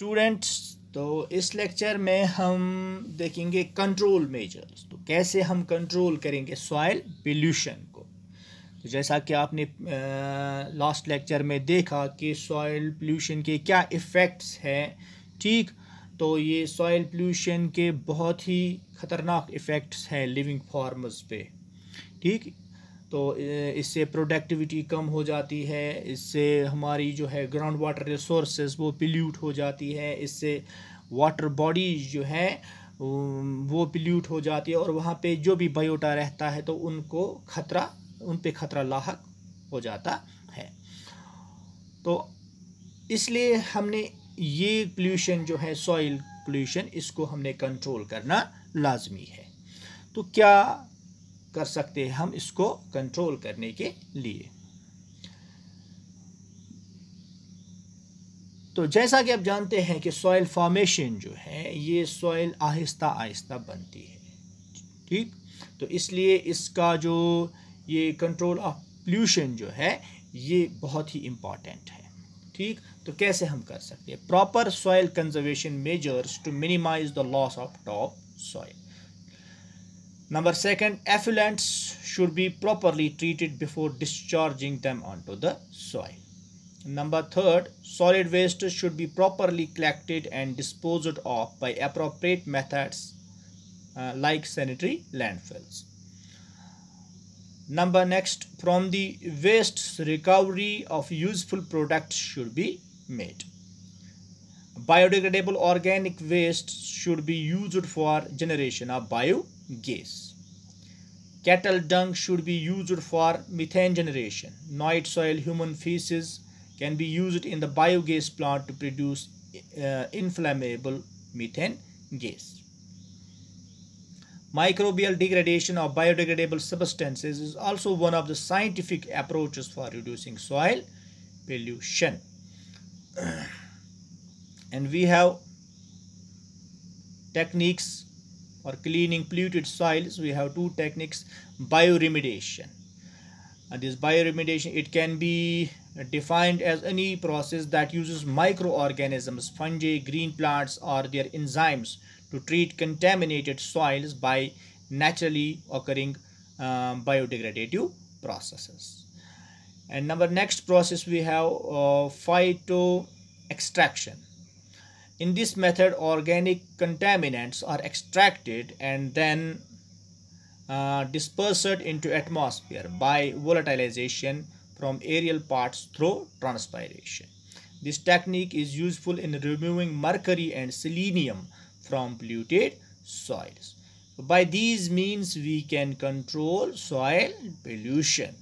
Students तो इस lecture में हम देखेंगे कंट्रोल मेजर्स तो कैसे हम कंट्रोल करेंगे सॉयल पोल्यूशन को तो जैसा कि आपने लास्ट लेक्चर में देखा कि सॉयल पोल्यूशन के क्या इफ़ेक्ट्स हैं ठीक तो ये सॉयल पोल्यूशन के बहुत ही ख़तरनाक इफ़ेक्ट्स हैं लिविंग फॉर्म्स पे ठीक तो इससे प्रोडक्टिविटी कम हो जाती है इससे हमारी जो है ग्राउंड वाटर रिसोर्सेज वो पिल्यूट हो जाती है इससे वाटर बॉडीज जो है वो पिल्यूट हो जाती है और वहाँ पे जो भी बायोटा रहता है तो उनको खतरा उन पे खतरा लाक हो जाता है तो इसलिए हमने ये पोल्यूशन जो है सॉइल पोल्यूशन इसको हमने कंट्रोल करना लाजमी है तो क्या कर सकते हैं हम इसको कंट्रोल करने के लिए तो जैसा कि आप जानते हैं कि सॉइल फॉर्मेशन जो है ये सॉइल आहिस्ता आहिस्ता बनती है ठीक तो इसलिए इसका जो ये कंट्रोल ऑफ पोल्यूशन जो है ये बहुत ही इम्पॉर्टेंट है ठीक तो कैसे हम कर सकते हैं proper soil conservation measures to minimize the loss of top soil Number second, effluents should be properly treated before discharging them onto the soil. Number third, solid waste should be properly collected and disposed of by appropriate methods uh, like sanitary landfills. Number next, from the wastes, recovery of useful products should be made. Biodegradable organic waste should be used for generation of bio gas. Cattle dung should be used for methane generation. Noid soil human feces can be used in the biogas plant to produce uh, inflammable methane gas. Microbial degradation of biodegradable substances is also one of the scientific approaches for reducing soil pollution. and we have techniques or cleaning polluted soils we have two techniques bioremediation and uh, this bioremediation it can be defined as any process that uses microorganisms fungi green plants or their enzymes to treat contaminated soils by naturally occurring um, biodegradative processes and number next process we have uh, phyto extraction in this method, organic contaminants are extracted and then uh, dispersed into atmosphere by volatilization from aerial parts through transpiration. This technique is useful in removing mercury and selenium from polluted soils. By these means, we can control soil pollution.